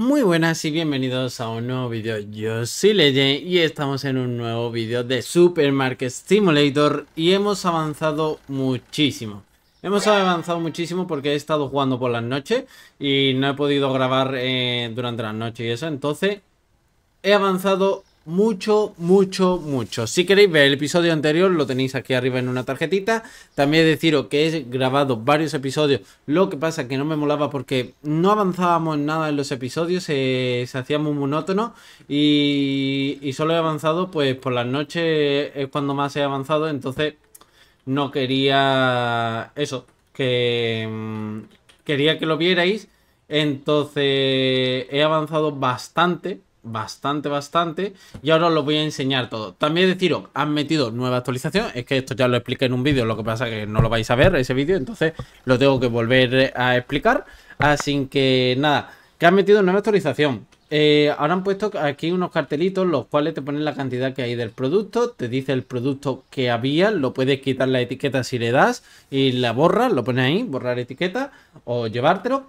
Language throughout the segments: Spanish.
Muy buenas y bienvenidos a un nuevo vídeo. Yo soy Legend y estamos en un nuevo vídeo de Supermarket Simulator y hemos avanzado muchísimo. Hemos avanzado muchísimo porque he estado jugando por las noches y no he podido grabar eh, durante la noche y eso, entonces he avanzado mucho, mucho, mucho. Si queréis ver el episodio anterior, lo tenéis aquí arriba en una tarjetita. También deciros que he grabado varios episodios. Lo que pasa que no me molaba porque no avanzábamos en nada en los episodios, se hacía muy monótono. Y, solo he avanzado, pues por las noches es cuando más he avanzado. Entonces no quería eso, que mm, quería que lo vierais. Entonces he avanzado bastante bastante, bastante. Y ahora os lo voy a enseñar todo. También deciros, han metido nueva actualización. Es que esto ya lo expliqué en un vídeo, lo que pasa que no lo vais a ver ese vídeo, entonces lo tengo que volver a explicar. Así que nada, que han metido nueva actualización. Eh, ahora han puesto aquí unos cartelitos, los cuales te ponen la cantidad que hay del producto, te dice el producto que había, lo puedes quitar la etiqueta si le das y la borras, lo pones ahí, borrar etiqueta o llevártelo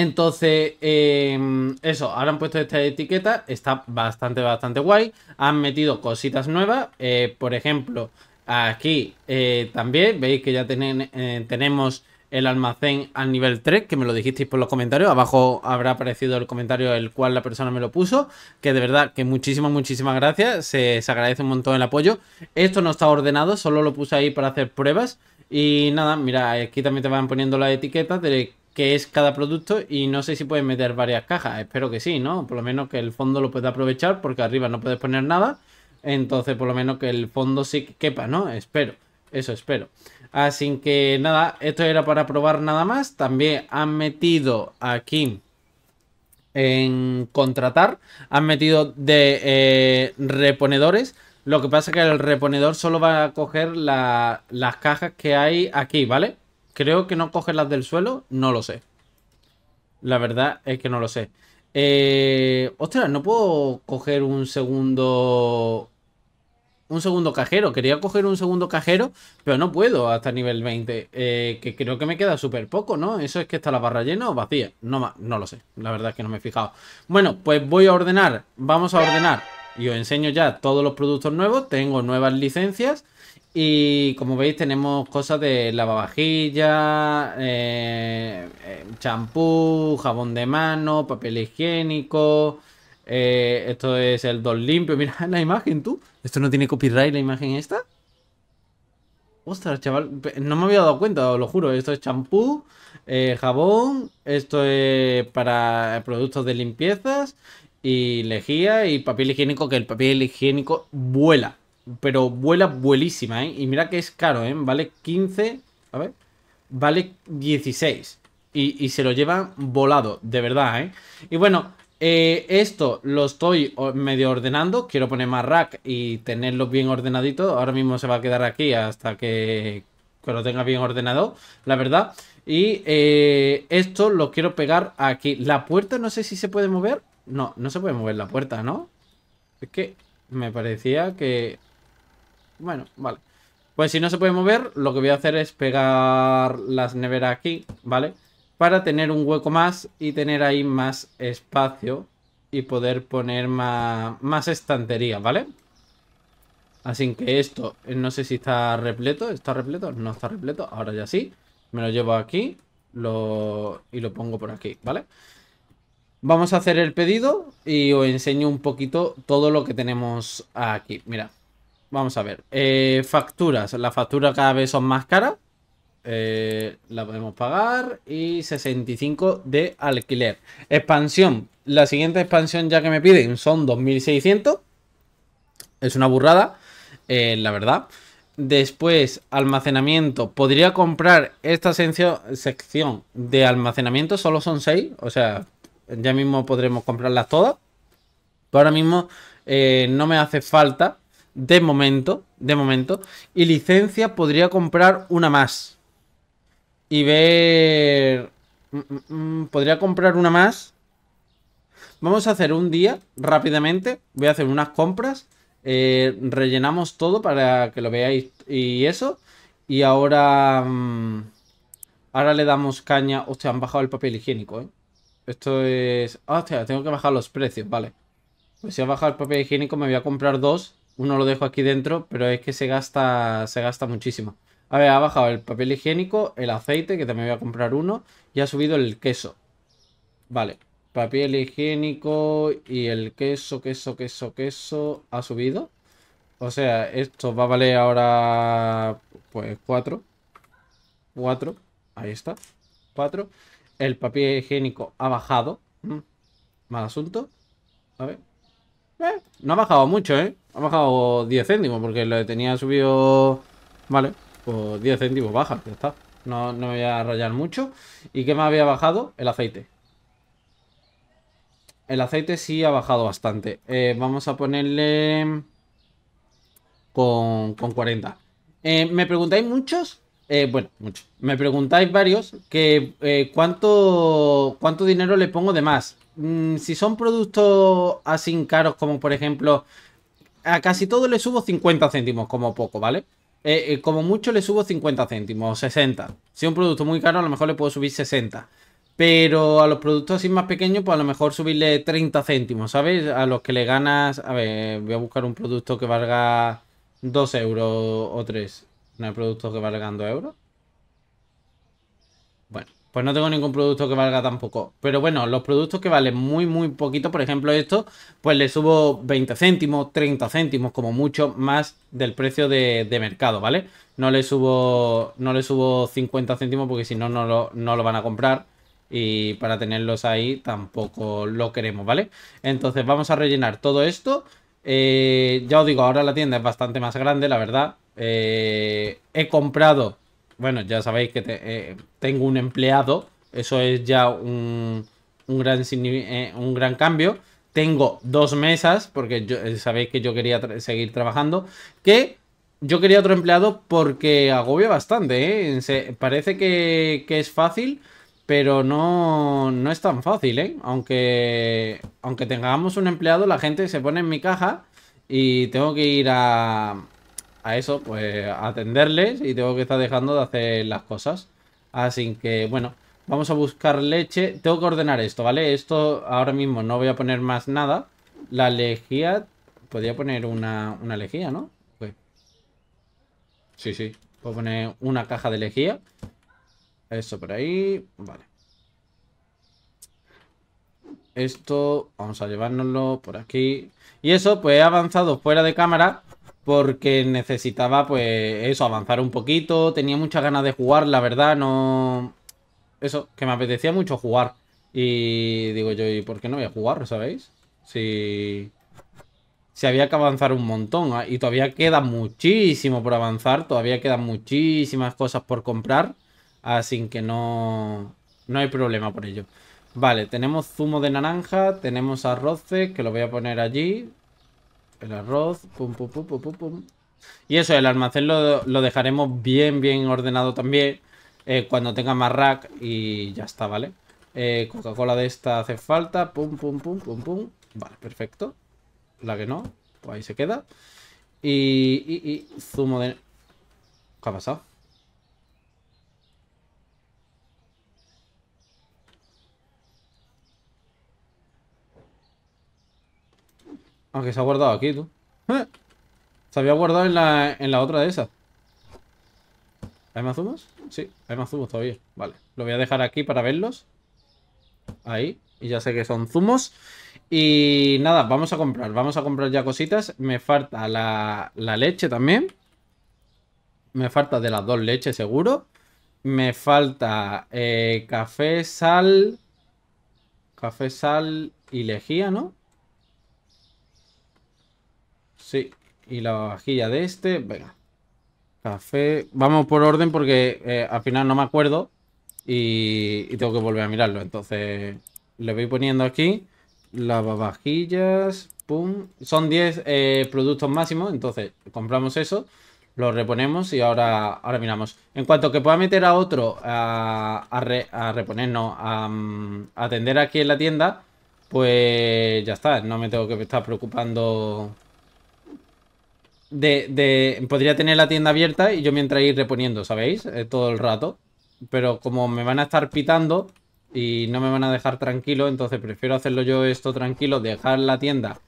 entonces, em, eso, ahora han puesto esta etiqueta, está bastante, bastante guay. Han metido cositas nuevas, eh, por ejemplo, aquí eh, también, veis que ya eh, tenemos el almacén al nivel 3, que me lo dijisteis por los comentarios, abajo habrá aparecido el comentario el cual la persona me lo puso, que de verdad que muchísimas, muchísimas gracias, se, agradece un montón el apoyo. Esto no está ordenado, solo lo puse ahí para hacer pruebas. Y nada, mira, aquí también te van poniendo la etiqueta de que es cada producto y no sé si pueden meter varias cajas. Espero que sí, ¿no? Por lo menos que el fondo lo pueda aprovechar porque arriba no puedes poner nada. Entonces por lo menos que el fondo sí quepa, ¿no? Espero, eso espero. Así que nada, esto era para probar nada más. También han metido aquí en contratar, han metido de eh, reponedores. Lo que pasa que el reponedor solo va a coger las cajas que hay aquí, ¿vale? Creo que no coge las del suelo, no lo sé. La verdad es que no lo sé. Eh, ostras, no puedo coger un segundo... Un segundo cajero. Quería coger un segundo cajero, pero no puedo hasta nivel 20. Eh, que creo que me queda súper poco, ¿no? Eso es que está la barra llena o vacía. No, no lo sé. La verdad es que no me he fijado. Bueno, pues voy a ordenar. Vamos a ordenar. Y os enseño ya todos los productos nuevos. Tengo nuevas licencias. Y como veis tenemos cosas de lavavajilla, eh, eh, champú, jabón de mano, papel higiénico. Eh, esto es el dos limpio. Mira la imagen, tú. ¿Esto no tiene copyright la imagen esta? Ostras, chaval, no me había dado cuenta, os lo juro. Esto es champú, jabón, esto es para productos de limpiezas y lejía y papel higiénico, que el papel higiénico vuela. Pero vuela buenísima, ¿eh? Y mira que es caro, ¿eh? Vale 15, a ver, vale 16. Y, se lo lleva volado, de verdad, ¿eh? Y bueno, eh, esto lo estoy medio ordenando. Quiero poner más rack y tenerlo bien ordenadito. Ahora mismo se va a quedar aquí hasta que, lo tenga bien ordenado, la verdad. Y eh, esto lo quiero pegar aquí. La puerta no sé si se puede mover. No, no se puede mover la puerta, ¿no? Es que me parecía que... Bueno, vale. Pues si no se puede mover, lo que voy a hacer es pegar las neveras aquí, ¿vale? Para tener un hueco más y tener ahí más espacio y poder poner más, estantería, ¿vale? Así que esto, eh, no sé si está repleto, ¿está repleto? No está repleto, ahora ya sí. Me lo llevo aquí y lo pongo por aquí, ¿vale? Vamos a hacer el pedido y os enseño un poquito todo lo que tenemos aquí. Mira, Vamos a ver. Eh, facturas. Las facturas cada vez son más caras. Eh, la podemos pagar. Y 65 de alquiler. Expansión. La siguiente expansión ya que me piden son 2600. Es una burrada, eh, la verdad. Después, almacenamiento. Podría comprar esta sección de almacenamiento. Solo son 6. O sea, ya mismo podremos comprarlas todas. Pero ahora mismo no me hace falta de momento, de momento, y licencia podría comprar una más. Y ver... Mm, mm, mm, podría comprar una más. Vamos a hacer un día, rápidamente, voy a hacer unas compras, eh, rellenamos todo para que lo veáis y eso. Y ahora... Ahora le damos caña... Hostia, han bajado el papel higiénico, ¿eh? Esto es... Ah, hostia, tengo que bajar los precios, vale. Pues si ha bajado el papel higiénico me voy a comprar dos uno lo dejo aquí dentro, pero es que se gasta, se gasta muchísimo. A ver, ha bajado el papel higiénico, el aceite, que también voy a comprar uno, y ha subido el queso. Vale, papel higiénico y el queso, queso, queso, queso, ha subido. O sea, esto va a valer ahora, pues, cuatro. Cuatro, ahí está, cuatro. El papel higiénico ha bajado. Mm, mal asunto. A ver. Eh, no ha bajado mucho, ¿eh? Ha bajado 10 céntimos porque lo tenía subido... Vale, pues 10 céntimos baja, ya está. No, no voy a rayar mucho. ¿Y qué me había bajado? El aceite. El aceite sí ha bajado bastante. Eh, vamos a ponerle con, 40. Eh, me preguntáis muchos, eh, bueno, muchos. Me preguntáis varios que cuánto, cuánto dinero le pongo de más. Mm, si son productos así caros como por ejemplo a casi todo le subo 50 céntimos, como poco, ¿vale? Eh, eh, como mucho le subo 50 céntimos, 60. Si es un producto muy caro, a lo mejor le puedo subir 60. Pero a los productos así más pequeños, pues a lo mejor subirle 30 céntimos, ¿sabes? A los que le ganas... A ver, voy a buscar un producto que valga 2 euros o 3. ¿No hay productos que valgan 2 euros? Pues no tengo ningún producto que valga tampoco. Pero bueno, los productos que valen muy, muy poquito, por ejemplo esto, pues le subo 20 céntimos, 30 céntimos, como mucho más del precio de, mercado, ¿vale? No le subo no le subo 50 céntimos porque si no, no lo, no lo van a comprar. Y para tenerlos ahí tampoco lo queremos, ¿vale? Entonces vamos a rellenar todo esto. Eh, ya os digo, ahora la tienda es bastante más grande, la verdad. Eh, he comprado bueno, ya sabéis que eh, tengo un empleado, eso es ya un, gran, eh, un gran cambio. Tengo dos mesas, porque eh, sabéis que yo quería seguir trabajando, que yo quería otro empleado porque agobia bastante, parece que, es fácil, pero no, no es tan fácil, Aunque, aunque tengamos un empleado, la gente se pone en mi caja y tengo que ir a, a eso, pues atenderles y tengo que estar dejando de hacer las cosas. Así que, bueno, vamos a buscar leche. Tengo que ordenar esto, ¿vale? Esto ahora mismo no voy a poner más nada. La lejía, podría poner una, lejía, ¿no? Sí, sí, puedo poner una caja de lejía. Eso por ahí, vale. Esto, vamos a llevárnoslo por aquí. Y eso, pues he avanzado fuera de cámara porque necesitaba pues eso, avanzar un poquito, tenía muchas ganas de jugar, la verdad, no... Eso, que me apetecía mucho jugar. Y digo yo, ¿y por qué no voy a jugar, sabéis? Si... Si había que avanzar un montón. Ah, y todavía queda muchísimo por avanzar. Todavía quedan muchísimas cosas por comprar. Así que no... No hay problema por ello. Vale, tenemos zumo de naranja. Tenemos arroces, que lo voy a poner allí. El arroz, pum, pum, pum, pum, pum, Y eso, el almacén lo, dejaremos bien, bien ordenado también. Eh, cuando tenga más rack y ya está, ¿vale? Eh, Coca-Cola de esta hace falta. Pum, pum, pum, pum, pum. Vale, perfecto. La que no, pues ahí se queda. y zumo de... ¿Qué ha pasado? Aunque se ha guardado aquí, tú. ¿Eh? Se había guardado en la, otra de esas. ¿Hay más zumos? Sí, hay más zumos todavía. Vale, lo voy a dejar aquí para verlos. Ahí, y ya sé que son zumos. Y nada, vamos a comprar. Vamos a comprar ya cositas. Me falta la, leche también. Me falta de las dos leches, seguro. Me falta eh, café, sal... Café, sal y lejía, ¿no? Sí. Y la vajilla de este, venga. Café. Vamos por orden porque eh, al final no me acuerdo y, tengo que volver a mirarlo. Entonces le voy poniendo aquí lavavajillas. Pum. Son 10 eh, productos máximos. Entonces compramos eso, lo reponemos y ahora, ahora miramos. En cuanto que pueda meter a otro a, reponernos, a mm, atender aquí en la tienda, pues ya está. No me tengo que estar preocupando de, podría tener la tienda abierta y yo mientras ir reponiendo, ¿sabéis? Eh, todo el rato. Pero como me van a estar pitando y no me van a dejar tranquilo, entonces prefiero hacerlo yo esto tranquilo, dejar la tienda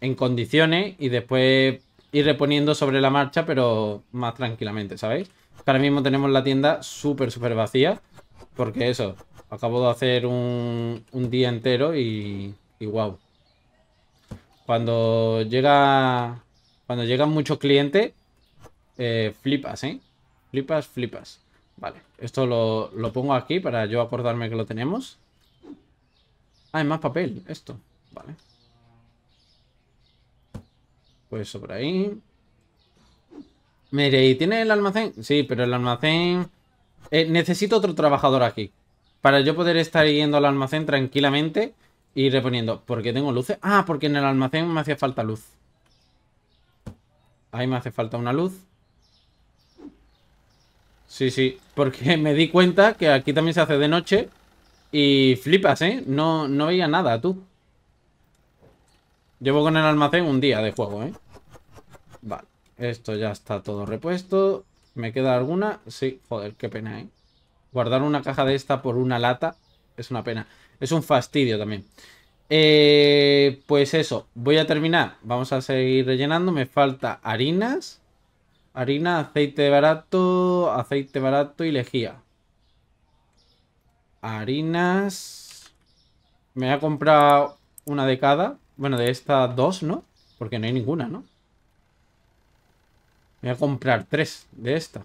en condiciones y después ir reponiendo sobre la marcha, pero más tranquilamente, ¿sabéis? Ahora mismo tenemos la tienda súper, súper vacía, porque eso, acabo de hacer un, un día entero y, y wow. Cuando llega cuando llega mucho cliente, eh, flipas, ¿eh? Flipas, flipas. Vale, esto lo, pongo aquí para yo acordarme que lo tenemos. Ah, hay más papel, esto. Vale. Pues sobre ahí. Mire, ¿y tiene el almacén? Sí, pero el almacén... Eh, necesito otro trabajador aquí. Para yo poder estar yendo al almacén tranquilamente y reponiendo. ¿Por qué tengo luces? Ah, porque en el almacén me hacía falta luz. Ahí me hace falta una luz. Sí, sí, porque me di cuenta que aquí también se hace de noche y flipas, ¿eh? No, no veía nada, tú. Llevo con el almacén un día de juego, ¿eh? Vale, esto ya está todo repuesto. ¿Me queda alguna? Sí, joder, qué pena, ¿eh? Guardar una caja de esta por una lata es una pena. Es un fastidio también. Eh, pues eso, voy a terminar. Vamos a seguir rellenando. Me falta harinas. Harina, aceite barato, aceite barato y lejía. Harinas. Me a comprado una de cada. Bueno, de estas dos, ¿no? Porque no hay ninguna, ¿no? Me voy a comprar tres de esta.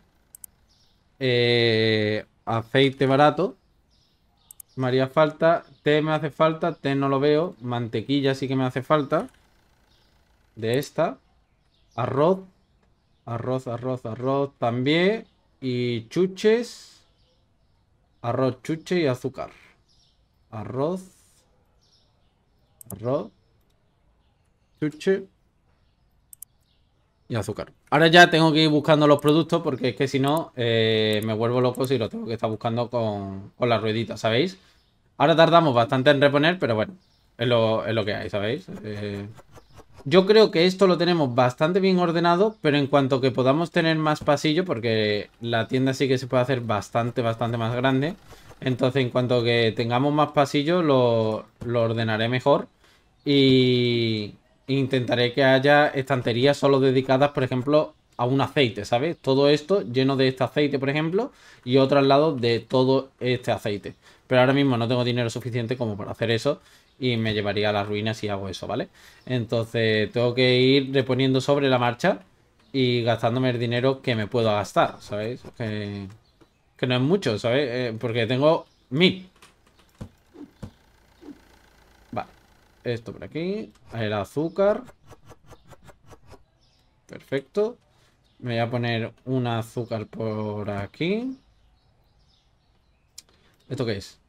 Eh, aceite barato. María falta. Té me hace falta. Té no lo veo. Mantequilla sí que me hace falta. De esta. Arroz. Arroz, arroz, arroz también. Y chuches. Arroz, chuche y azúcar. Arroz. Arroz. Chuche y azúcar. Ahora ya tengo que ir buscando los productos porque es que si no eh, me vuelvo loco si lo tengo que estar buscando con, con la ruedita, ¿sabéis? Ahora tardamos bastante en reponer, pero bueno, es lo, que hay, ¿sabéis? Eh, yo creo que esto lo tenemos bastante bien ordenado, pero en cuanto que podamos tener más pasillo, porque la tienda sí que se puede hacer bastante, bastante más grande. Entonces, en cuanto que tengamos más pasillo, lo ordenaré mejor. Y, intentaré que haya estanterías solo dedicadas, por ejemplo, a un aceite, ¿sabes? Todo esto lleno de este aceite, por ejemplo, y otro al lado de todo este aceite. Pero ahora mismo no tengo dinero suficiente como para hacer eso y me llevaría a las ruinas si hago eso, ¿vale? Entonces tengo que ir reponiendo sobre la marcha y gastándome el dinero que me puedo gastar, ¿sabes? Que, no es mucho, ¿sabes? Eh, porque tengo mil, Esto por aquí. El azúcar. Perfecto. Me voy a poner un azúcar por aquí. ¿Esto qué es?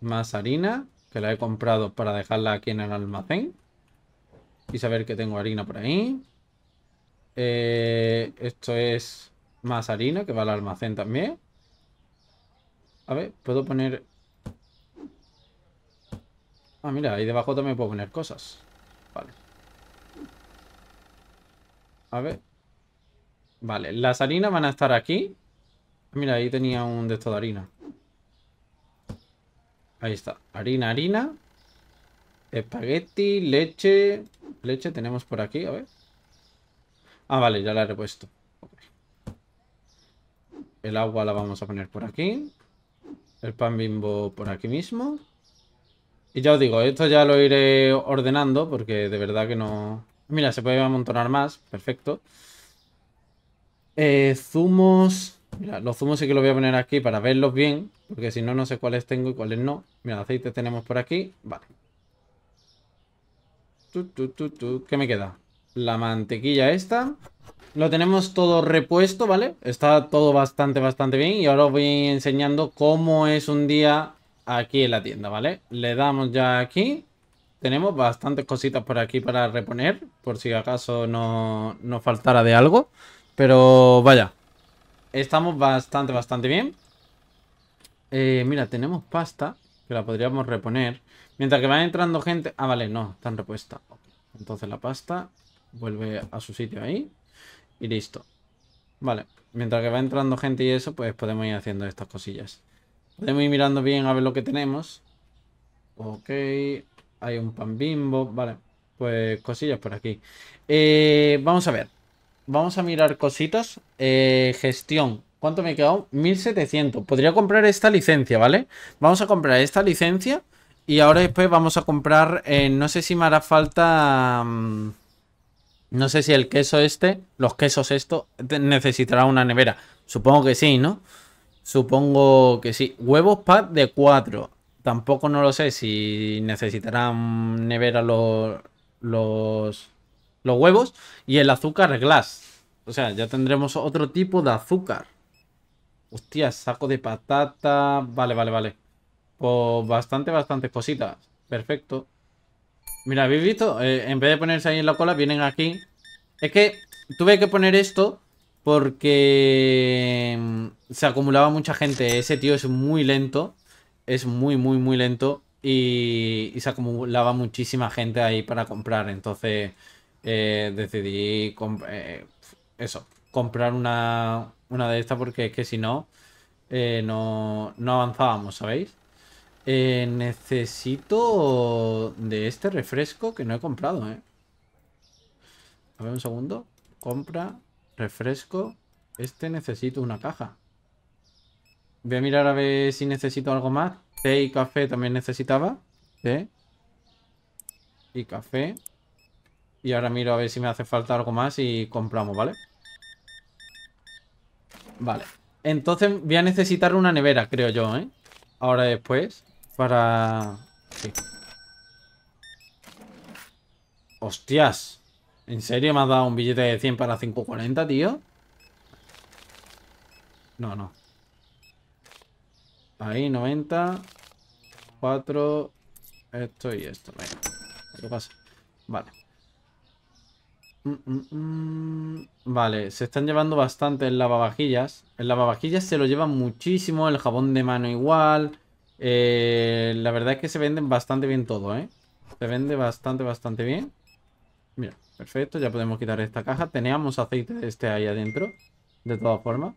Más harina, que la he comprado para dejarla aquí en el almacén. Y saber que tengo harina por ahí. Eh, esto es más harina, que va al almacén también. A ver, puedo poner Ah, mira, ahí debajo también puedo poner cosas. Vale. A ver. Vale, las harinas van a estar aquí. Mira, ahí tenía un de de harina. Ahí está. Harina, harina. Espagueti, leche. Leche tenemos por aquí, a ver. Ah, vale, ya la he repuesto. El agua la vamos a poner por aquí. El pan bimbo por aquí mismo. Y ya os digo, esto ya lo iré ordenando porque de verdad que no... Mira, se puede amontonar más, perfecto. Eh, zumos... Mira, los zumos sí que los voy a poner aquí para verlos bien, porque si no, no sé cuáles tengo y cuáles no. Mira, aceite tenemos por aquí, vale. ¿Qué me queda? La mantequilla esta. Lo tenemos todo repuesto, ¿vale? Está todo bastante, bastante bien. Y ahora os voy enseñando cómo es un día aquí en la tienda, ¿vale? Le damos ya aquí. Tenemos bastantes cositas por aquí para reponer, por si acaso nos no faltara de algo. Pero vaya, estamos bastante, bastante bien. Eh, mira, tenemos pasta, que la podríamos reponer. Mientras que va entrando gente... Ah, vale, no, está repuesta. Entonces la pasta vuelve a su sitio ahí. Y listo. Vale, mientras que va entrando gente y eso, pues podemos ir haciendo estas cosillas. Podemos ir mirando bien a ver lo que tenemos. Ok, hay un pan bimbo. Vale, pues cosillas por aquí. Eh, vamos a ver. Vamos a mirar cositas. Eh, gestión. ¿Cuánto me he quedado? 1700. Podría comprar esta licencia, ¿vale? Vamos a comprar esta licencia. Y ahora después vamos a comprar... Eh, no sé si me hará falta... Mm, no sé si el queso este, los quesos estos, necesitará una nevera. Supongo que sí, ¿no? Supongo que sí. Huevos pad de 4. Tampoco no lo sé si necesitarán nevera los, los, los huevos. Y el azúcar glass. O sea, ya tendremos otro tipo de azúcar. Hostia, saco de patata. Vale, vale, vale. Pues bastante, bastante cositas. Perfecto. Mira, ¿habéis visto? Eh, en vez de ponerse ahí en la cola, vienen aquí. Es que tuve que poner esto porque mm, se acumulaba mucha gente. Ese tío es muy lento. Es muy, muy, muy lento. Y, se acumulaba muchísima gente ahí para comprar. Entonces eh, decidí eh, eso, comprar una, una de estas porque es que si no, eh, no, no avanzábamos, ¿sabéis? necesito de este refresco que no he comprado, ¿eh? A ver un segundo. Compra. Refresco. Este necesito una caja. Voy a mirar a ver si necesito algo más. Té y café también necesitaba. Té y café. Y ahora miro a ver si me hace falta algo más y compramos, ¿vale? Vale. Entonces voy a necesitar una nevera, creo yo, ¿eh? Ahora después. Para... Sí. ¡Hostias! ¿En serio me has dado un billete de 100 para 540, tío? No, no. Ahí, 90. 4. Esto y esto. Vale. Mm, mm, mm. Vale, se están llevando bastante el lavavajillas. El lavavajillas se lo llevan muchísimo. El jabón de mano igual. Eh, la verdad es que se venden bastante bien todo, ¿eh? Se vende bastante, bastante bien. Mira. Perfecto, ya podemos quitar esta caja. Teníamos aceite este ahí adentro. De todas formas.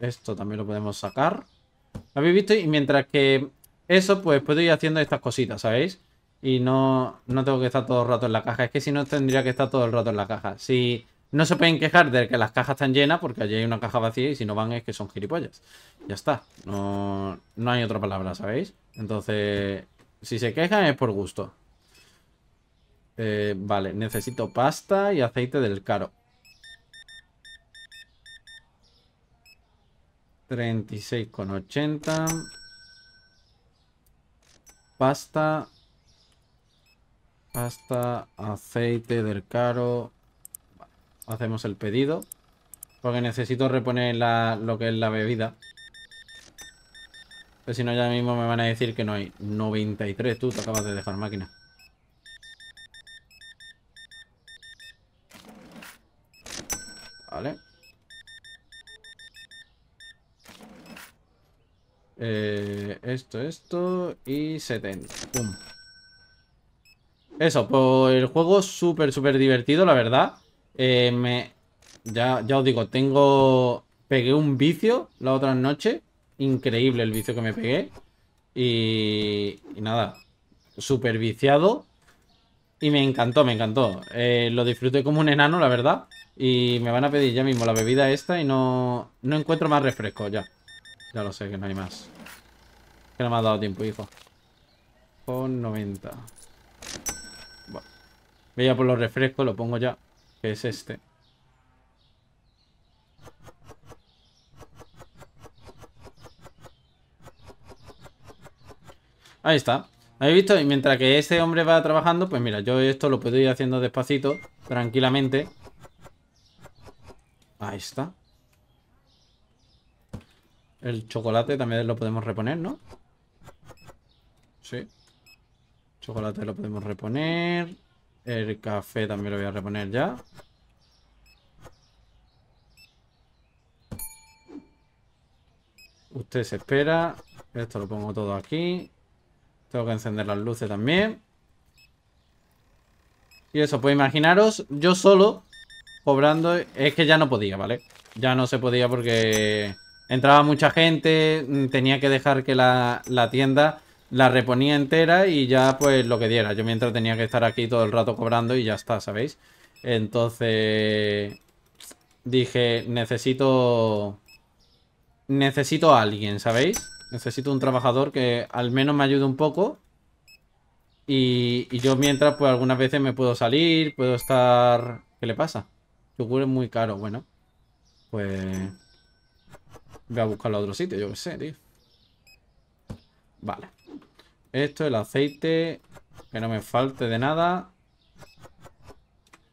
Esto también lo podemos sacar. ¿Lo habéis visto? Y mientras que eso, pues puedo ir haciendo estas cositas, ¿sabéis? Y no, no tengo que estar todo el rato en la caja. Es que si no, tendría que estar todo el rato en la caja. Si no se pueden quejar de que las cajas están llenas, porque allí hay una caja vacía y si no van es que son gilipollas. Ya está. No, no hay otra palabra, ¿sabéis? Entonces, si se quejan es por gusto. Eh, vale, necesito pasta y aceite del caro. 36,80. Pasta. Pasta, aceite del caro. hacemos el pedido. Porque necesito reponer lo que es la bebida. Pero pues si no, ya mismo me van a decir que no hay. 93, tú te acabas de dejar máquina. Vale. Eh, esto, esto y 70. Eso, pues el juego súper, súper divertido, la verdad. Eh, me, ya, ya os digo, tengo... Pegué un vicio la otra noche. Increíble el vicio que me pegué. Y, nada, súper viciado. Y me encantó, me encantó. Eh, lo disfruté como un enano, la verdad. Y me van a pedir ya mismo la bebida esta y no, encuentro más refrescos ya. Ya lo sé, que no hay más. Que no me ha dado tiempo, hijo. Con 90. Bueno. Voy a por los refrescos, lo pongo ya. Que es este. Ahí está. ¿Habéis visto? Y mientras que este hombre va trabajando, pues mira, yo esto lo puedo ir haciendo despacito, tranquilamente. Ahí está. El chocolate también lo podemos reponer, ¿no? Sí. Chocolate lo podemos reponer. El café también lo voy a reponer ya. Usted se espera. Esto lo pongo todo aquí. Tengo que encender las luces también. Y eso, pues imaginaros yo solo cobrando. Es que ya no podía, ¿vale? Ya no se podía porque entraba mucha gente, mm, tenía que dejar que la, tienda la reponía entera y ya pues lo que diera. Yo mientras tenía que estar aquí todo el rato cobrando y ya está, ¿sabéis? Entonces dije, necesito... Necesito a alguien, ¿sabéis? Necesito un trabajador que al menos me ayude un poco. Y, y yo mientras pues algunas veces me puedo salir, puedo estar... ¿Qué le pasa? Yogur es muy caro, bueno. Pues... Voy a buscarlo a otro sitio, yo qué sé, tío. Vale. Esto, el aceite. Que no me falte de nada.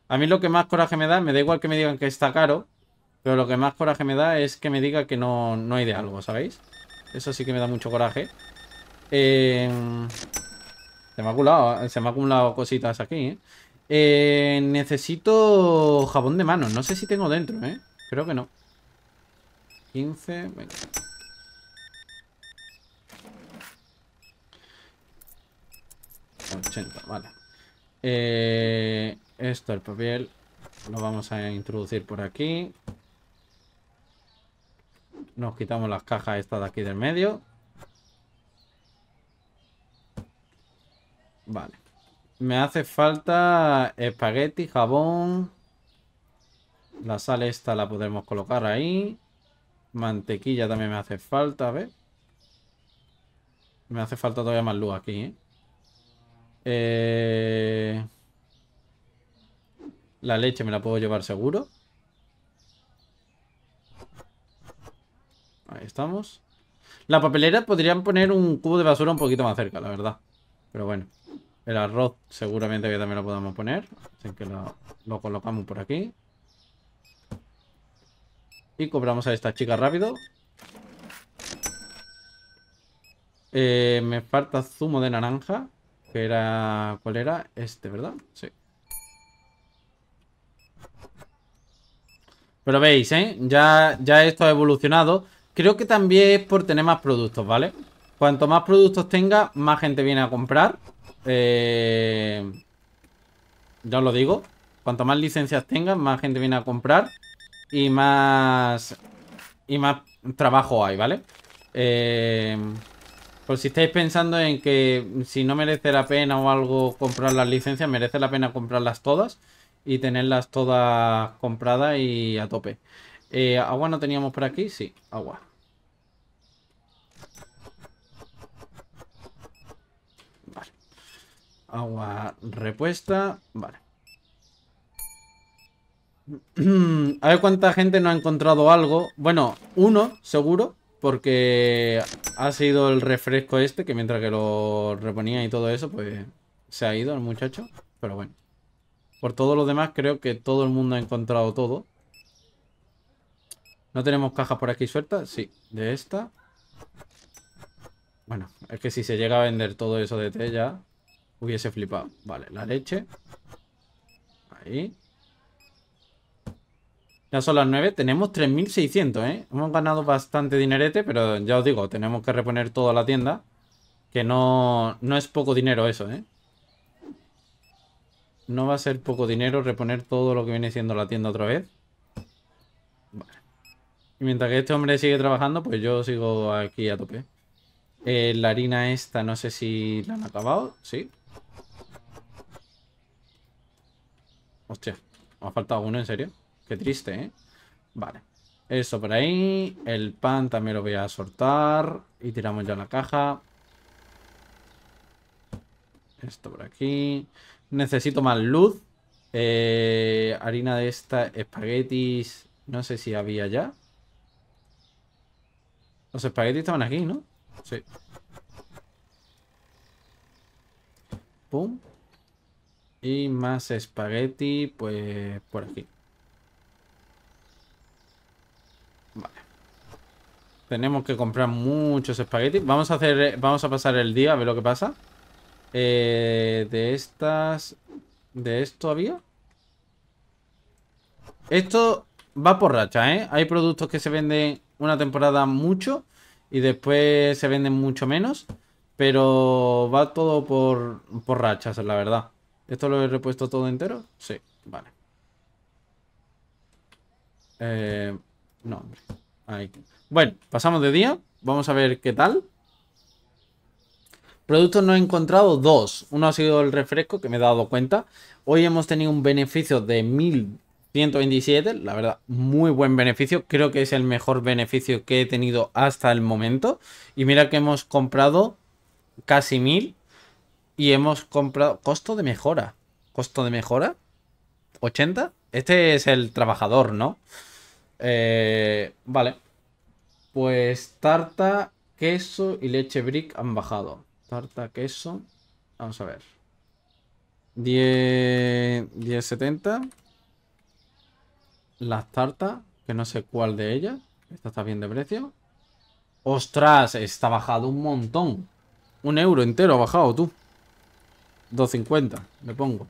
A mí lo que más coraje me da, me da igual que me digan que está caro. Pero lo que más coraje me da es que me diga que no, hay de algo, ¿sabéis? Eso sí que me da mucho coraje. Em, se, me ha acumulado, se me ha acumulado cositas aquí, ¿eh? Eh, necesito jabón de manos. No sé si tengo dentro, ¿eh? Creo que no. 15, 80, vale. Eh, esto, el papel, lo vamos a introducir por aquí. Nos quitamos las cajas estas de aquí del medio. Vale. Me hace falta espagueti, jabón. La sal esta la podemos colocar ahí. Mantequilla también me hace falta, a ver. Me hace falta todavía más luz aquí, ¿eh? Eh, La leche me la puedo llevar seguro. Ahí estamos. La papelera podrían poner un cubo de basura un poquito más cerca, la verdad. Pero bueno. El arroz seguramente que también lo podamos poner. Así que lo, colocamos por aquí. Y cobramos a esta chica rápido. Eh, me falta zumo de naranja. Que era... ¿Cuál era? Este, ¿verdad? Sí. Pero veis, ¿eh? Ya, ya esto ha evolucionado. Creo que también es por tener más productos, ¿vale? Cuanto más productos tenga, más gente viene a comprar. Eh, ya os lo digo. Cuanto más licencias tengan, más gente viene a comprar. Y más... Y más trabajo hay, ¿vale? Eh, por pues si estáis pensando en que si no merece la pena o algo comprar las licencias, merece la pena comprarlas todas y tenerlas todas compradas y a tope. Eh, agua no teníamos por aquí, sí, agua. Agua repuesta. Vale. A ver cuánta gente no ha encontrado algo. Bueno, uno, seguro. Porque ha sido el refresco este, que mientras que lo reponía y todo eso, pues se ha ido el muchacho. Pero bueno. Por todo lo demás, creo que todo el mundo ha encontrado todo. ¿No tenemos cajas por aquí sueltas? Sí, de esta. Bueno, es que si se llega a vender todo eso de té ya... Hubiese flipado. Vale, la leche. Ahí. Ya son las 9. Tenemos 3.600, ¿eh? Hemos ganado bastante dinerete, pero ya os digo, tenemos que reponer toda la tienda. Que no, es poco dinero eso, ¿eh? No va a ser poco dinero reponer todo lo que viene siendo la tienda otra vez. Vale. Y mientras que este hombre sigue trabajando, pues yo sigo aquí a tope. Eh, la harina esta, no sé si la han acabado. Sí, Hostia, me ha faltado uno, en serio. Qué triste, ¿eh? Vale. Eso por ahí. El pan también lo voy a soltar. Y tiramos ya la caja. Esto por aquí. Necesito más luz. Eh, harina de esta, espaguetis. No sé si había ya. Los espaguetis estaban aquí, ¿no? Sí. Pum, y más espagueti, pues por aquí. Vale. Tenemos que comprar muchos espaguetis. Vamos a hacer. Eh, vamos a pasar el día a ver lo que pasa. Eh, de estas. ¿De esto había? Esto va por racha, ¿eh? Hay productos que se venden una temporada mucho y después se venden mucho menos. Pero va todo por, por rachas, la verdad. ¿Esto lo he repuesto todo entero? Sí, vale. Eh, no, hombre. Bueno, pasamos de día. Vamos a ver qué tal. Productos no he encontrado dos. Uno ha sido el refresco, que me he dado cuenta. Hoy hemos tenido un beneficio de 1127. La verdad, muy buen beneficio. Creo que es el mejor beneficio que he tenido hasta el momento. Y mira que hemos comprado casi 1000 y hemos comprado costo de mejora. ¿Costo de mejora? ¿80? Este es el trabajador, ¿no? Eh, vale. Pues tarta, queso y leche brick han bajado. Tarta, queso. Vamos a ver. 10, 1070. Las tartas, que no sé cuál de ellas. Esta está bien de precio. ¡Ostras! Está bajado un montón. Un euro entero ha bajado, tú. 250, me pongo.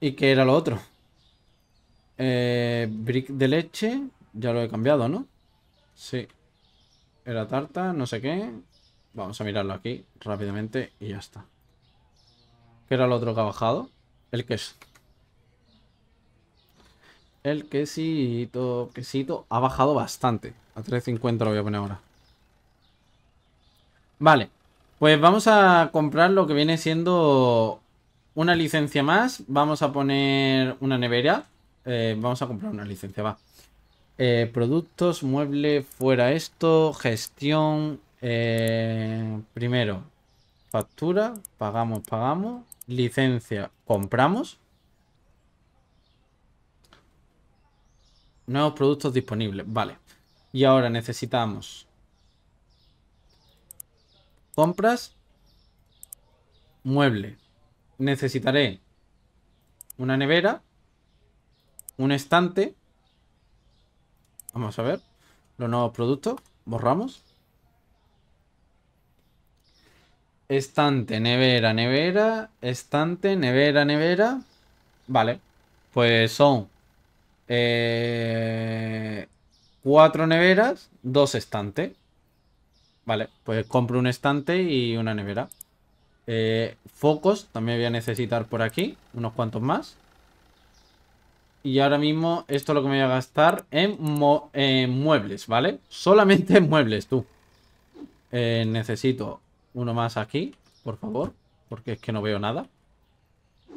¿Y qué era lo otro? Eh, brick de leche, ya lo he cambiado, ¿no? Sí. Era tarta, no sé qué. Vamos a mirarlo aquí rápidamente y ya está. ¿Qué era lo otro que ha bajado? El queso. El quesito, quesito, ha bajado bastante. A 3.50 lo voy a poner ahora. Vale, pues vamos a comprar lo que viene siendo una licencia más. Vamos a poner una nevera. Eh, vamos a comprar una licencia, va. Eh, productos, mueble, fuera esto, gestión. Eh, primero, factura, pagamos, pagamos. Licencia, compramos. Nuevos productos disponibles, vale. Y ahora necesitamos Compras. Mueble. Necesitaré una nevera. Un estante. Vamos a ver. Los nuevos productos. Borramos. Estante, nevera, nevera. Estante, nevera, nevera. Vale. Pues son eh, cuatro neveras, dos estantes. Vale, pues compro un estante y una nevera. Eh, focos también voy a necesitar por aquí, unos cuantos más. Y ahora mismo esto es lo que me voy a gastar en, muebles, ¿vale? Solamente en muebles, tú. Eh, necesito uno más aquí, por favor, porque es que no veo nada.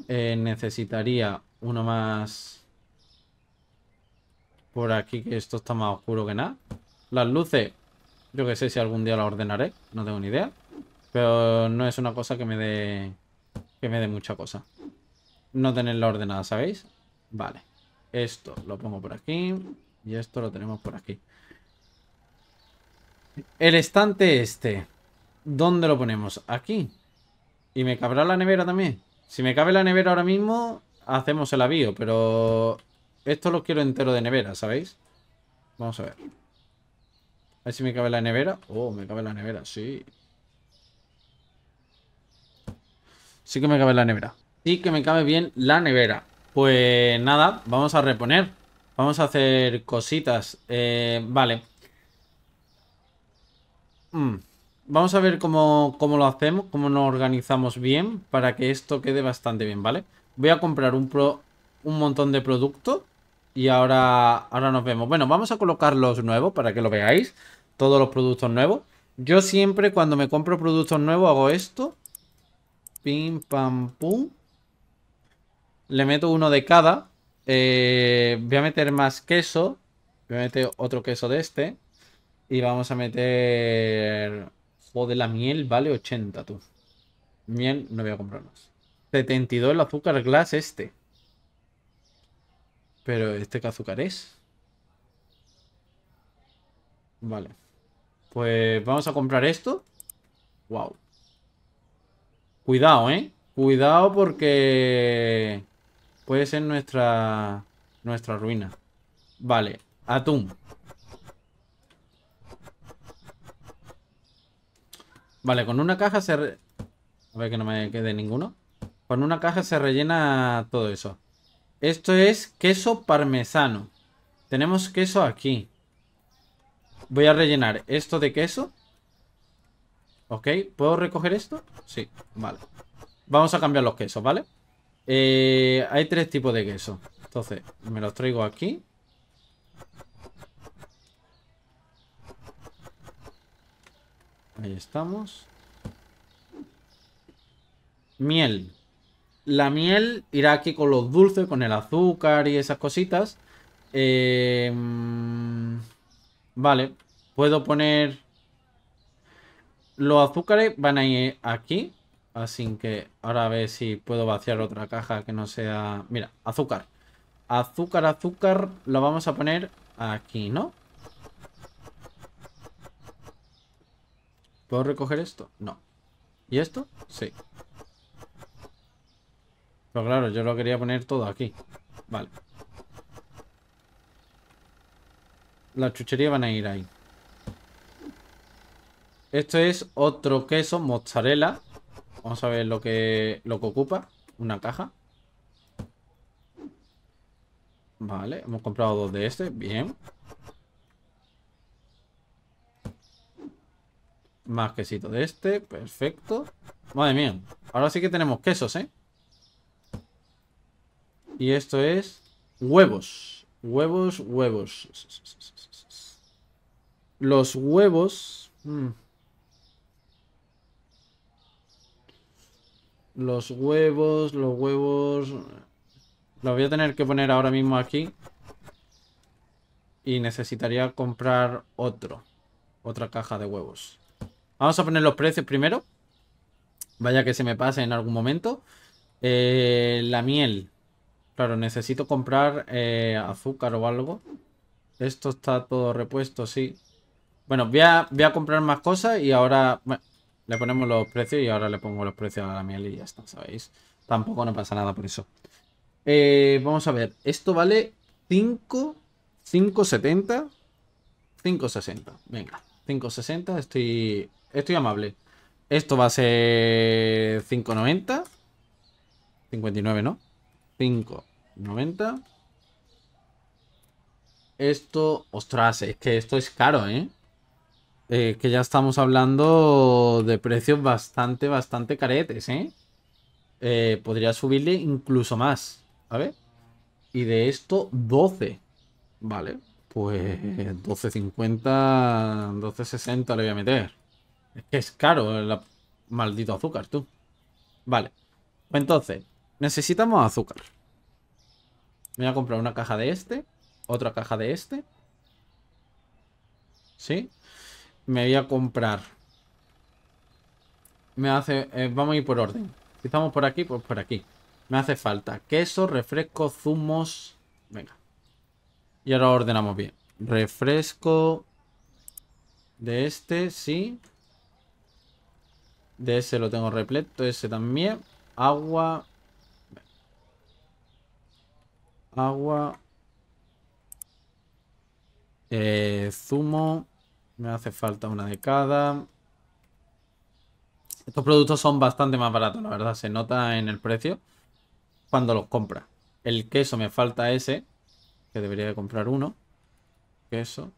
Eh, necesitaría uno más por aquí, que esto está más oscuro que nada. Las luces, yo que sé si algún día la ordenaré, no tengo ni idea. Pero no es una cosa que me dé que me dé mucha cosa. No tenerla ordenada, ¿sabéis? Vale. Esto lo pongo por aquí y esto lo tenemos por aquí. El estante este, ¿dónde lo ponemos? Aquí. ¿Y me cabrá la nevera también? Si me cabe la nevera ahora mismo, hacemos el avío, pero esto lo quiero entero de nevera, ¿sabéis? Vamos a ver. A ver si me cabe la nevera. Oh, me cabe la nevera, sí. Sí que me cabe la nevera. Sí que me cabe bien la nevera. Pues nada, vamos a reponer. Vamos a hacer cositas. Eh, vale. Mm. Vamos a ver cómo, lo hacemos, cómo nos organizamos bien para que esto quede bastante bien, ¿vale? Voy a comprar un, un montón de producto y ahora, ahora nos vemos. Bueno, vamos a colocar los nuevos para que lo veáis todos los productos nuevos. Yo siempre cuando me compro productos nuevos hago esto. Pim, pam, pum. Le meto uno de cada. Eh, voy a meter más queso. Voy a meter otro queso de este. Y vamos a meter... Joder, la miel vale 80, tú. Miel no voy a comprar más. 72 el azúcar glass este. Pero este que azúcar es. Vale. Pues vamos a comprar esto. Wow. Cuidado, ¿eh? Cuidado porque puede ser nuestra, nuestra ruina. Vale, atún. Vale, con una caja se... A ver que no me quede ninguno. Con una caja se rellena todo eso. Esto es queso parmesano. Tenemos queso aquí. Voy a rellenar esto de queso. Ok, ¿puedo recoger esto? Sí, vale. Vamos a cambiar los quesos, ¿vale? Eh, hay tres tipos de queso. Entonces, me los traigo aquí. Ahí estamos. Miel. La miel irá aquí con los dulces, con el azúcar y esas cositas. Eh... Vale, puedo poner... Los azúcares van a ir aquí. Así que ahora a ver si puedo vaciar otra caja que no sea... Mira, azúcar. Azúcar, azúcar, lo vamos a poner aquí, ¿no? ¿Puedo recoger esto? No. ¿Y esto? Sí. Pero claro, yo lo quería poner todo aquí. Vale. La chuchería van a ir ahí. Esto es otro queso mozzarella. Vamos a ver lo que, lo que ocupa. Una caja. Vale, hemos comprado dos de este. Bien. Más quesito de este. Perfecto. Madre mía. Ahora sí que tenemos quesos, ¿eh? Y esto es huevos. Huevos, huevos. Mm. Los huevos... Los huevos, los huevos... Los voy a tener que poner ahora mismo aquí. Y necesitaría comprar otro. Otra caja de huevos. Vamos a poner los precios primero. Vaya que se me pase en algún momento. Eh, la miel. Claro, necesito comprar eh, azúcar o algo. Esto está todo repuesto, sí. Bueno, voy a, comprar más cosas y ahora le ponemos los precios y ahora le pongo los precios a la miel y ya está, ¿sabéis? Tampoco no pasa nada por eso. Eh, vamos a ver, esto vale 5, 5,70, 5,60. Venga, 5,60, estoy, estoy amable. Esto va a ser 5,90. 59, ¿no? 5,90. Esto, ostras, es que esto es caro, ¿eh? Eh, que ya estamos hablando de precios bastante, bastante caretes, ¿eh? eh podría subirle incluso más, a ver Y de esto, 12. Vale, pues 12.50, 12.60 le voy a meter. Es que es caro el eh, maldito azúcar, tú. Vale, pues entonces, necesitamos azúcar. voy a comprar una caja de este, otra caja de este. ¿Sí? Me voy a comprar. Me hace... Eh, vamos a ir por orden. Si estamos por aquí, pues por aquí. Me hace falta queso, refresco, zumos... Venga. Y ahora ordenamos bien. Refresco... De este, sí. De ese lo tengo repleto. Ese también. Agua. Agua. Eh, zumo. Me hace falta una de cada. Estos productos son bastante más baratos, la verdad. Se nota en el precio cuando los compras. El queso me falta ese, que debería de comprar uno. Queso.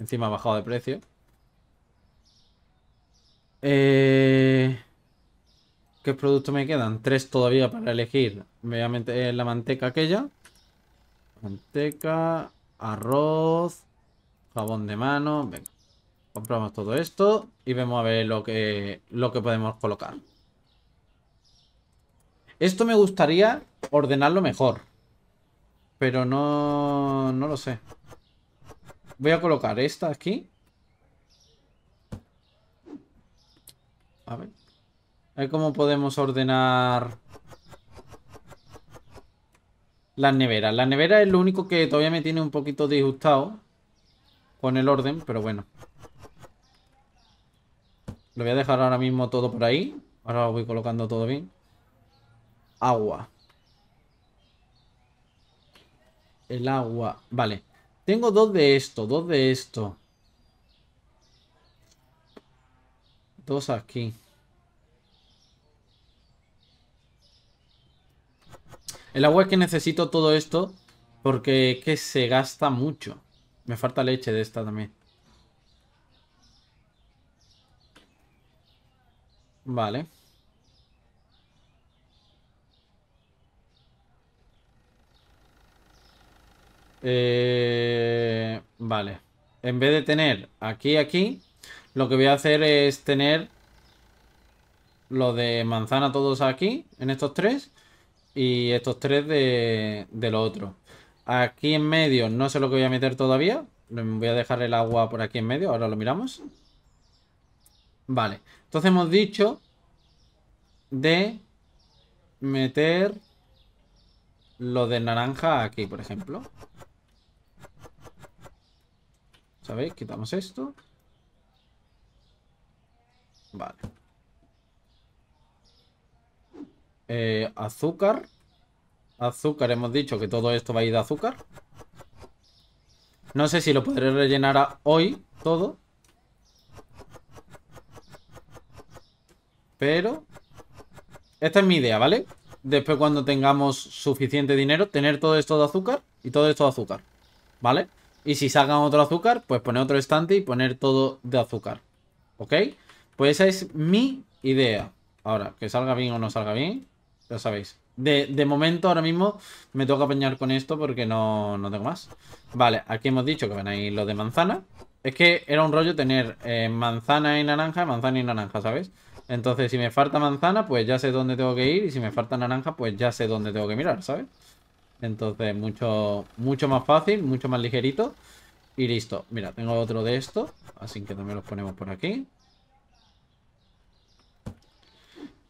Encima ha bajado de precio. Eh, ¿Qué productos me quedan? Tres todavía para elegir. Obviamente la manteca aquella. Manteca, arroz, jabón de mano. Venga. Compramos todo esto y vemos a ver lo que, lo que podemos colocar. Esto me gustaría ordenarlo mejor. Pero no, no lo sé. Voy a colocar esta aquí. A ver. A ver cómo podemos ordenar las neveras. La nevera es lo único que todavía me tiene un poquito disgustado con el orden, pero bueno. Lo voy a dejar ahora mismo todo por ahí. Ahora lo voy colocando todo bien. Agua. El agua. Vale. Tengo dos de esto, dos de esto. Dos aquí. El agua es que necesito todo esto porque que se gasta mucho. Me falta leche de esta también. Vale. Eh, vale. En vez de tener aquí, aquí, lo que voy a hacer es tener lo de manzana todos aquí, en estos tres, y estos tres de, de lo otro. Aquí en medio no sé lo que voy a meter todavía. Voy a dejar el agua por aquí en medio, ahora lo miramos. Vale. Entonces hemos dicho de meter lo de naranja aquí, por ejemplo. ¿Sabéis? Quitamos esto. Vale. Eh, azúcar. Azúcar, hemos dicho que todo esto va a ir de azúcar. No sé si lo podré rellenar hoy todo. Pero... Esta es mi idea, ¿vale? Después cuando tengamos suficiente dinero, tener todo esto de azúcar y todo esto de azúcar, ¿vale? Y si sacan otro azúcar, pues poner otro estante y poner todo de azúcar, ¿ok? Pues esa es mi idea. Ahora, que salga bien o no salga bien, ya sabéis. De, momento, ahora mismo, me toca apañar con esto porque no, no, tengo más. Vale, aquí hemos dicho que ven a los de manzana. Es que era un rollo tener eh, manzana y naranja, manzana y naranja, ¿sabes? Entonces, si me falta manzana, pues ya sé dónde tengo que ir. Y si me falta naranja, pues ya sé dónde tengo que mirar, ¿sabes? Entonces, mucho, mucho más fácil, mucho más ligerito. Y listo. Mira, tengo otro de esto, Así que también los ponemos por aquí.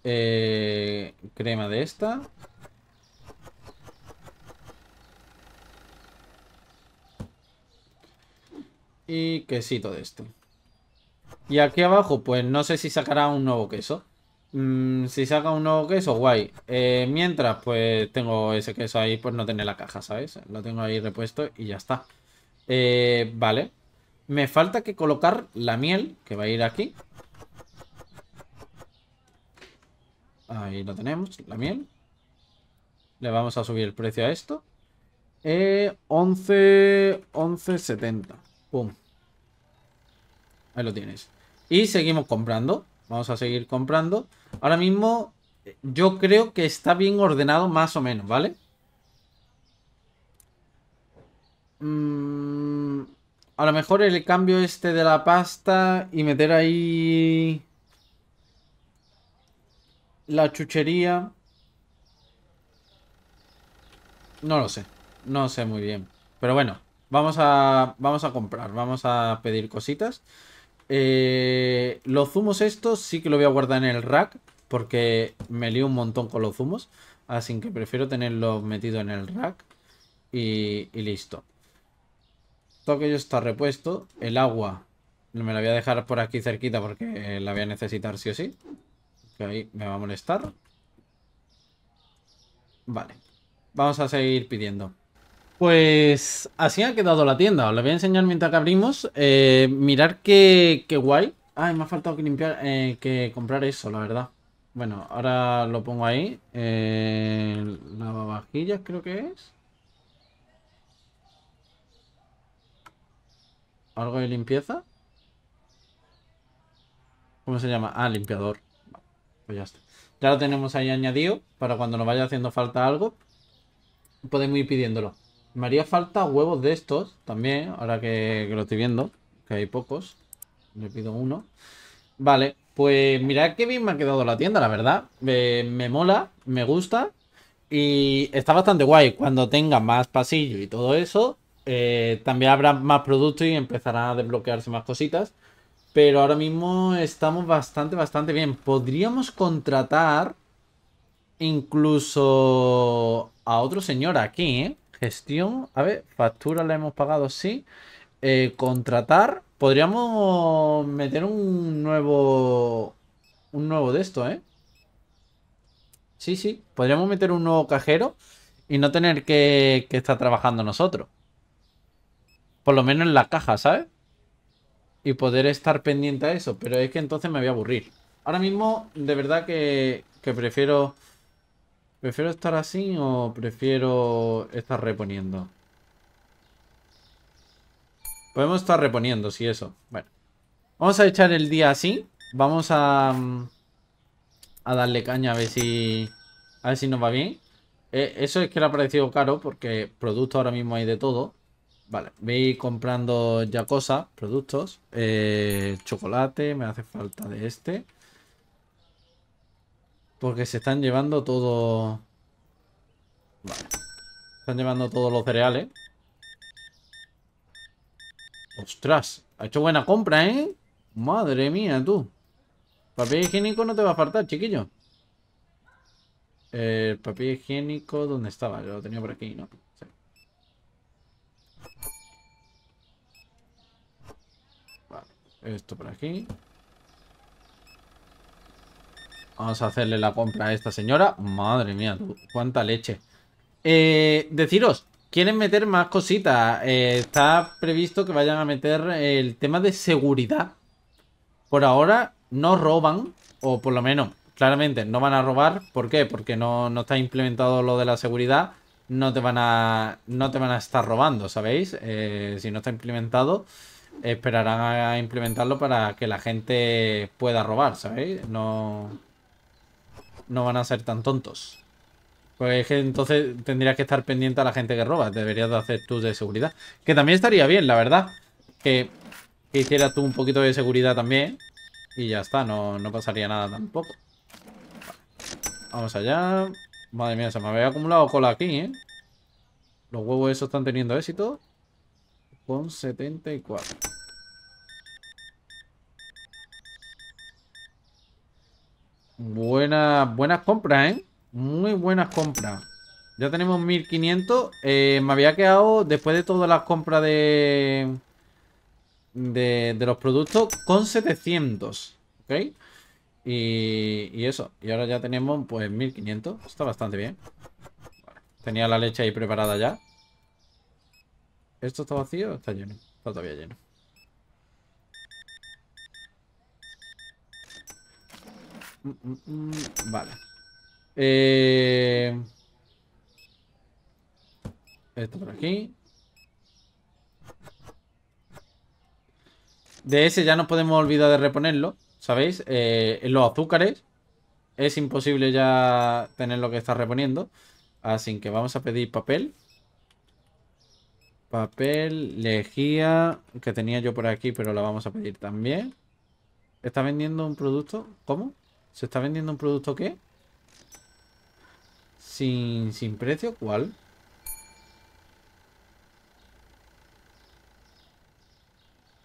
Eh, crema de esta. Y quesito de esto. Y aquí abajo, pues no sé si sacará un nuevo queso. Mm, si saca un nuevo queso, guay. Eh, mientras, pues tengo ese queso ahí, pues no tiene la caja, ¿sabes? Lo tengo ahí repuesto y ya está. Eh, vale. Me falta que colocar la miel, que va a ir aquí. Ahí lo tenemos, la miel. Le vamos a subir el precio a esto. Eh, 11, 11.70. Pum. Ahí lo tienes. Y seguimos comprando. Vamos a seguir comprando. Ahora mismo yo creo que está bien ordenado más o menos, ¿vale? Mm, a lo mejor el cambio este de la pasta y meter ahí la chuchería. No lo sé. No sé muy bien. Pero bueno, vamos a, vamos a comprar, vamos a pedir cositas. Eh, los zumos estos sí que lo voy a guardar en el rack porque me lío un montón con los zumos. Así que prefiero tenerlos metido en el rack y, y listo. Todo aquello está repuesto. El agua me la voy a dejar por aquí cerquita porque la voy a necesitar sí o sí. Que ahí me va a molestar. Vale. Vamos a seguir pidiendo. Pues así ha quedado la tienda. Os la voy a enseñar mientras que abrimos. Eh, mirar qué, guay. Ay, me ha faltado que limpiar, eh, que comprar eso, la verdad. Bueno, ahora lo pongo ahí. Eh, lavavajillas creo que es. ¿Algo de limpieza? ¿Cómo se llama? Ah, limpiador. Pues ya está. Ya lo tenemos ahí añadido para cuando nos vaya haciendo falta algo, podemos ir pidiéndolo. Me haría falta huevos de estos también, ahora que, lo estoy viendo, que hay pocos. Le pido uno. Vale, pues mirad qué bien me ha quedado la tienda, la verdad. me mola, me gusta y está bastante guay. Cuando tenga más pasillo y todo eso, eh, también habrá más productos y empezará a desbloquearse más cositas. Pero ahora mismo estamos bastante, bastante bien. Podríamos contratar incluso a otro señor aquí, ¿eh? Gestión, a ver, factura la hemos pagado, sí. Eh, contratar, podríamos meter un nuevo... Un nuevo de esto, ¿eh? Sí, sí, podríamos meter un nuevo cajero y no tener que, que estar trabajando nosotros. Por lo menos en la caja, ¿sabes? Y poder estar pendiente a eso, pero es que entonces me voy a aburrir. Ahora mismo, de verdad que, que prefiero ¿Prefiero estar así o prefiero estar reponiendo? Podemos estar reponiendo, si eso. Bueno. Vamos a echar el día así. Vamos a... Mm, a darle caña a ver si... A ver si nos va bien. Eh, eso es que le ha parecido caro porque productos ahora mismo hay de todo. Vale, voy comprando ya cosas, productos. Eh, chocolate, me hace falta de este. Porque se están llevando todo... Vale. Están llevando todos los cereales. ¡Ostras! Ha hecho buena compra, ¿eh? Madre mía, tú. Papel higiénico no te va a faltar, chiquillo. El eh, papel higiénico, ¿dónde estaba? Yo lo tenía por aquí, ¿no? Sí. Vale. Esto por aquí. Vamos a hacerle la compra a esta señora. Madre mía, cuánta leche. Eh, deciros, quieren meter más cositas. Eh, está previsto que vayan a meter el tema de seguridad. Por ahora no roban, o por lo menos, claramente no van a robar. ¿Por qué? Porque no, está implementado lo de la seguridad. No te van a, no te van a estar robando, ¿sabéis? Eh, si no está implementado esperarán a implementarlo para que la gente pueda robar, ¿sabéis? No, no van a ser tan tontos. Pues es que entonces tendrías que estar pendiente a la gente que roba. Deberías de hacer tú de seguridad. Que también estaría bien, la verdad. Que, hicieras tú un poquito de seguridad también. Y ya está, no, no pasaría nada tampoco. Vamos allá. Madre mía, se me había acumulado cola aquí, ¿eh? Los huevos esos están teniendo éxito. Con 74. Buenas, buenas compras, ¿eh? Muy buenas compras. Ya tenemos 1500. Eh, me había quedado, después de todas las compras de, de, los productos, con 700. ¿Ok? Y, y, eso. Y ahora ya tenemos, pues, 1500. Está bastante bien. Tenía la leche ahí preparada ya. ¿Esto está vacío está lleno? Está todavía lleno. Mm, mm, mm, vale. Eh, esto por aquí. De ese ya no podemos olvidar de reponerlo, ¿sabéis? Eh, los azúcares es imposible ya tener lo que está reponiendo. Así que vamos a pedir papel. Papel, lejía, que tenía yo por aquí, pero la vamos a pedir también. ¿Está vendiendo un producto? ¿Cómo? ¿Se está vendiendo un producto qué? Sin, sin precio, ¿cuál?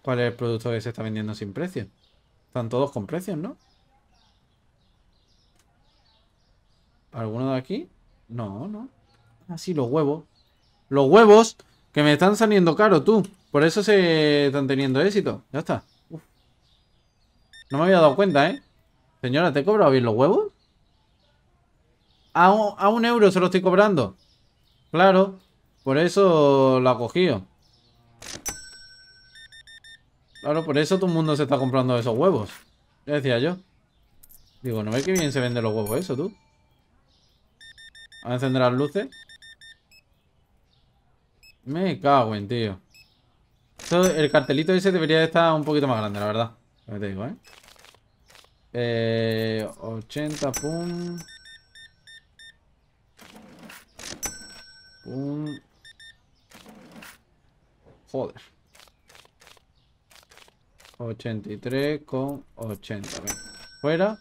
¿Cuál es el producto que se está vendiendo sin precio? Están todos con precios, ¿no? ¿Alguno de aquí? No, no. Así ah, los huevos. Los huevos que me están saliendo caro, tú. Por eso se están teniendo éxito. Ya está. No me había dado cuenta, ¿eh? Señora, ¿te he cobrado bien los huevos? A un, euro se lo estoy cobrando. Claro, por eso lo ha cogido. Claro, por eso todo el mundo se está comprando esos huevos. decía yo. Digo, ¿no ve que bien se venden los huevos eso, tú? A encender las luces. Me cago en, tío. el cartelito ese debería estar un poquito más grande, la verdad. Lo que te digo, ¿eh? 80, eh, pum. Pum. Joder. 83 con 80. Fuera.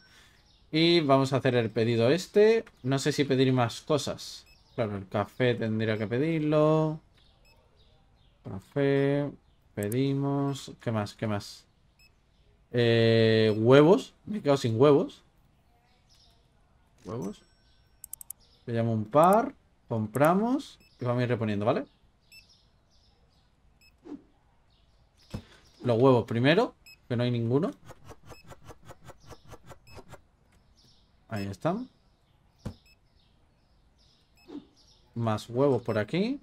Y vamos a hacer el pedido este. No sé si pedir más cosas. Claro, el café tendría que pedirlo. Café. Pedimos. ¿Qué más? ¿Qué más? Eh, huevos. Me he quedado sin huevos. Huevos. Le llamo un par. Compramos. Y vamos a ir reponiendo, ¿vale? Los huevos primero, que no hay ninguno. Ahí están. Más huevos por aquí.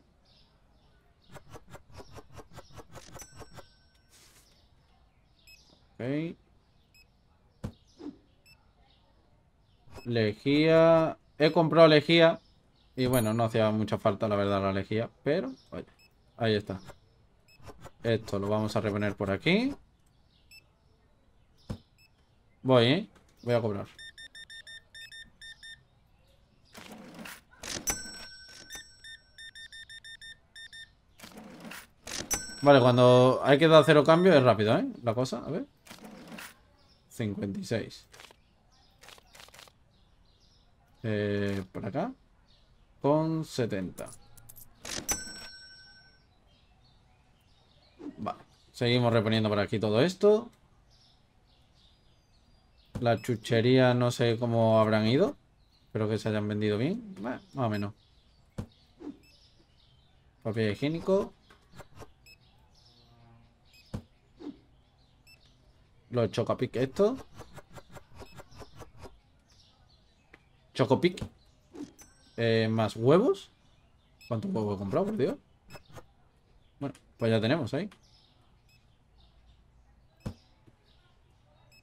Lejía. He comprado lejía. Y bueno, no hacía mucha falta, la verdad, la lejía. Pero, Ahí está. Esto lo vamos a reponer por aquí. Voy, ¿eh? Voy a cobrar. Vale, cuando hay que dar cero cambio es rápido, ¿eh? La cosa, a ver. 56. Eh, por acá. Con 70. Seguimos reponiendo por aquí todo esto. La chuchería no sé cómo habrán ido. Espero que se hayan vendido bien. más o menos. Papel higiénico. Los chocopic esto, Chocopic. Eh, más huevos. ¿Cuántos huevos he comprado, por Dios? Bueno, pues ya tenemos ahí.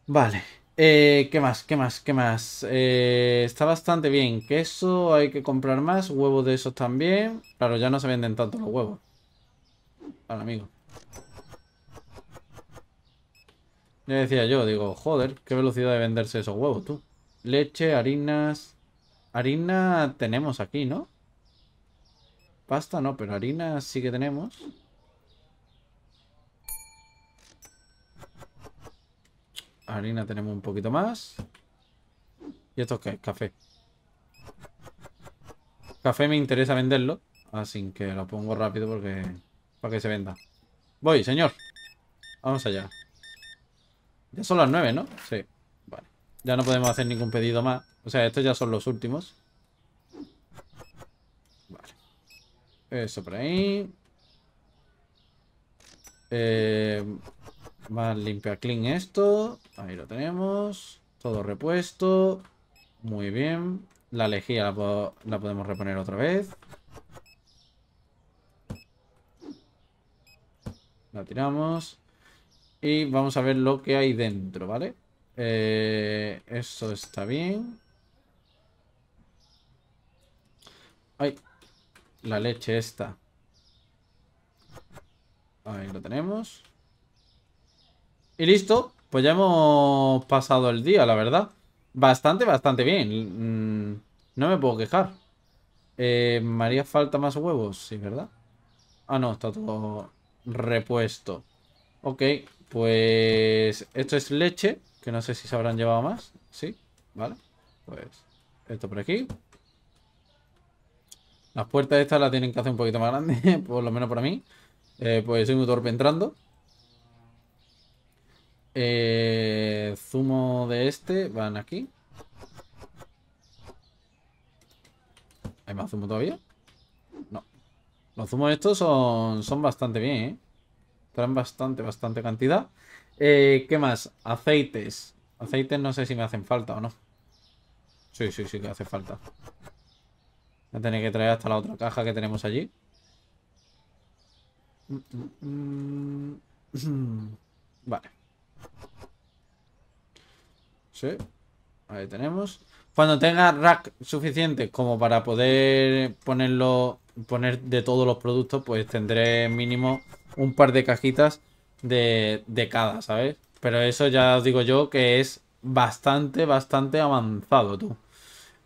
Vale. Eh, ¿Qué más? ¿Qué más? ¿Qué más? Eh, está bastante bien. Queso hay que comprar más. Huevos de esos también. Claro, ya no se venden tanto los huevos. Vale, amigo. Ya decía yo, digo, joder, qué velocidad de venderse esos huevos, tú. Leche, harinas... Harina tenemos aquí, ¿no? Pasta no, pero harina sí que tenemos. Harina tenemos un poquito más. ¿Y esto qué es? Café. Café me interesa venderlo. Así que lo pongo rápido porque... Para que se venda. Voy, señor. Vamos allá. Ya son las nueve, ¿no? Sí. Vale. Ya no podemos hacer ningún pedido más. O sea, estos ya son los últimos. Vale. Eso por ahí. Eh, más limpia clean esto. Ahí lo tenemos. Todo repuesto. Muy bien. La lejía la podemos reponer otra vez. La tiramos. Y vamos a ver lo que hay dentro, ¿vale? Eh, eso está bien. Ay, la leche está Ahí lo tenemos. Y listo. Pues ya hemos pasado el día, la verdad. Bastante, bastante bien. Mm, no me puedo quejar. Eh, María falta más huevos? Sí, ¿verdad? Ah, no, está todo repuesto. Ok, pues esto es leche, que no sé si se habrán llevado más. Sí, vale. Pues esto por aquí. Las puertas estas las tienen que hacer un poquito más grandes, por lo menos para mí. Eh, pues soy muy torpe entrando. Eh, zumo de este, van aquí. ¿Hay más zumo todavía? No. Los zumos estos son, son bastante bien, ¿eh? Traen bastante, bastante cantidad. Eh, ¿Qué más? Aceites. Aceites no sé si me hacen falta o no. Sí, sí, sí que hace falta. Voy a tener que traer hasta la otra caja que tenemos allí. Vale. Sí. Ahí tenemos. Cuando tenga rack suficiente como para poder ponerlo, poner de todos los productos, pues tendré mínimo un par de cajitas de, cada, ¿sabes? Pero eso ya os digo yo que es bastante, bastante avanzado, tú.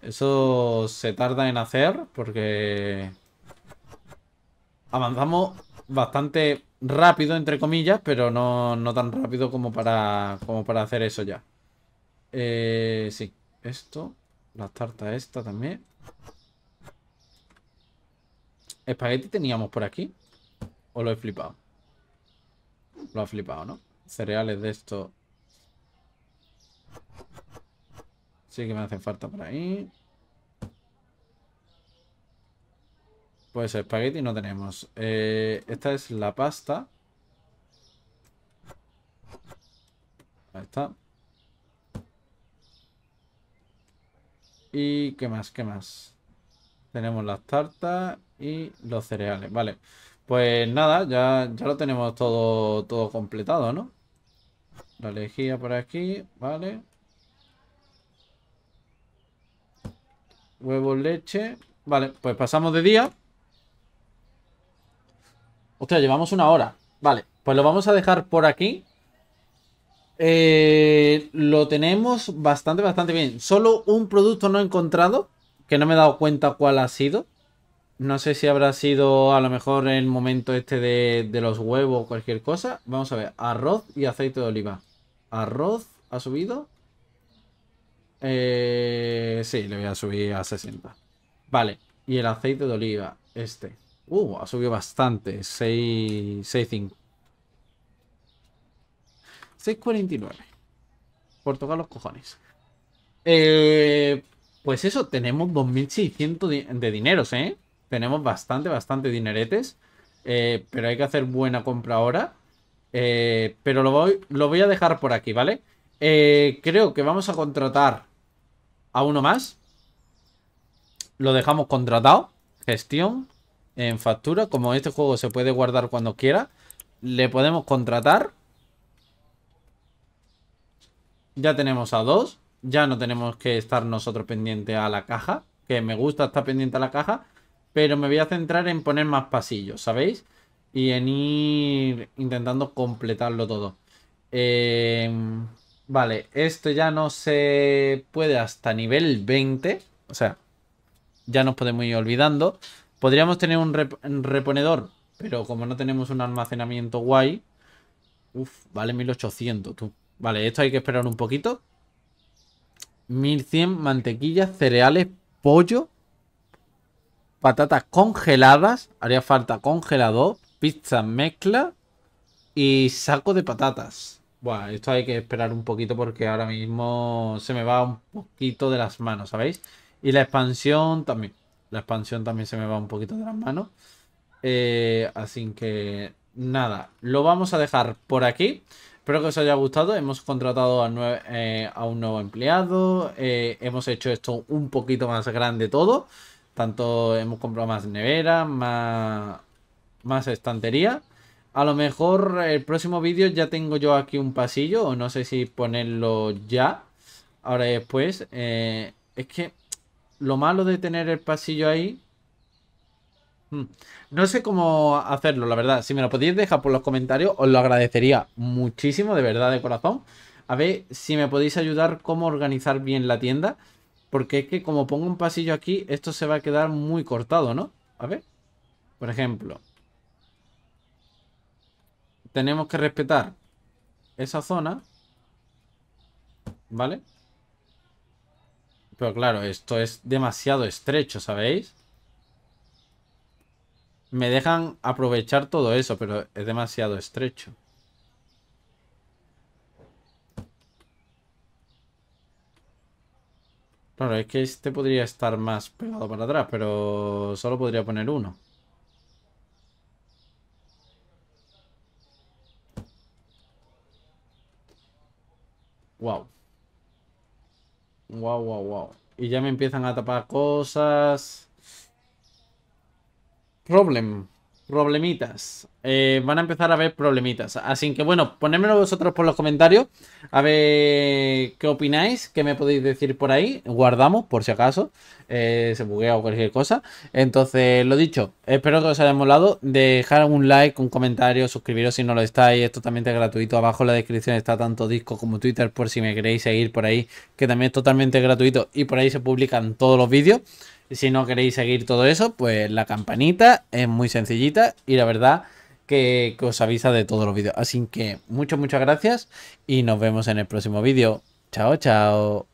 Eso se tarda en hacer porque avanzamos bastante rápido, entre comillas, pero no, tan rápido como para, como para hacer eso ya. Eh, sí, esto, la tarta esta también. Espagueti teníamos por aquí. ¿O lo he flipado? Lo ha flipado, ¿no? Cereales de esto. Sí que me hacen falta por ahí. Pues espagueti no tenemos. Eh, esta es la pasta. Ahí está. ¿Y qué más? ¿Qué más? Tenemos las tartas y los cereales. Vale. Pues nada, ya, ya lo tenemos todo, todo completado, ¿no? La lejía por aquí, vale. Huevo, leche. Vale, pues pasamos de día. Hostia, llevamos una hora. Vale, pues lo vamos a dejar por aquí. Eh, lo tenemos bastante, bastante bien. Solo un producto no he encontrado, que no me he dado cuenta cuál ha sido. No sé si habrá sido a lo mejor el momento este de, los huevos o cualquier cosa. Vamos a ver, arroz y aceite de oliva. Arroz ha subido. Eh, sí, le voy a subir a 60. Vale, y el aceite de oliva, este. Uh, ha subido bastante, 6, 6.5. 6.49. Por tocar los cojones. Eh, pues eso, tenemos 2.600 de dineros, ¿eh? Tenemos bastante, bastante dineretes. Eh, pero hay que hacer buena compra ahora. Eh, pero lo voy, lo voy, a dejar por aquí, ¿vale? Eh, creo que vamos a contratar a uno más. Lo dejamos contratado. Gestión en factura. Como este juego se puede guardar cuando quiera, le podemos contratar. Ya tenemos a dos. Ya no tenemos que estar nosotros pendiente a la caja. Que me gusta estar pendiente a la caja. Pero me voy a centrar en poner más pasillos, ¿sabéis? Y en ir intentando completarlo todo. Em, vale, esto ya no se puede hasta nivel 20. O sea, ya nos podemos ir olvidando. Podríamos tener un, reponedor, pero como no tenemos un almacenamiento guay... Uf, vale 1800, Vale, esto hay que esperar un poquito. 1100 mantequillas, cereales, pollo patatas congeladas, haría falta congelador, pizza mezcla y saco de patatas. Bueno, esto hay que esperar un poquito porque ahora mismo se me va un poquito de las manos, ¿sabéis? Y la expansión también. La expansión también se me va un poquito de las manos. Eh, así que nada, lo vamos a dejar por aquí. Espero que os haya gustado. Hemos contratado a, eh, a un nuevo empleado. Eh, hemos hecho esto un poquito más grande todo. Tanto hemos comprado más nevera, más, más estantería. A lo mejor el próximo vídeo ya tengo yo aquí un pasillo, o no sé si ponerlo ya, ahora y después. Eh, es que lo malo de tener el pasillo ahí... Hmm, no sé cómo hacerlo, la verdad. Si me lo podéis dejar por los comentarios, os lo agradecería muchísimo, de verdad, de corazón. A ver si me podéis ayudar cómo organizar bien la tienda. Porque es que como pongo un pasillo aquí, esto se va a quedar muy cortado, ¿no? A ver. Por ejemplo. Tenemos que respetar esa zona. ¿Vale? Pero claro, esto es demasiado estrecho, ¿sabéis? Me dejan aprovechar todo eso, pero es demasiado estrecho. Claro, es que este podría estar más pegado para atrás, pero solo podría poner uno. Wow. Wow, wow, wow. Y ya me empiezan a tapar cosas. Problem. Problemitas. Eh, van a empezar a ver problemitas. Así que bueno, ponedmelo vosotros por los comentarios. A ver qué opináis, qué me podéis decir por ahí. Guardamos, por si acaso. Eh, se buguea o cualquier cosa. Entonces, lo dicho, espero que os haya molado. Dejar un like, un comentario, suscribiros si no lo estáis. Es totalmente gratuito. Abajo en la descripción está tanto Disco como Twitter por si me queréis seguir por ahí. Que también es totalmente gratuito y por ahí se publican todos los vídeos. Si no queréis seguir todo eso, pues la campanita es muy sencillita y la verdad que, os avisa de todos los vídeos. Así que muchas, muchas gracias y nos vemos en el próximo vídeo. Chao, chao.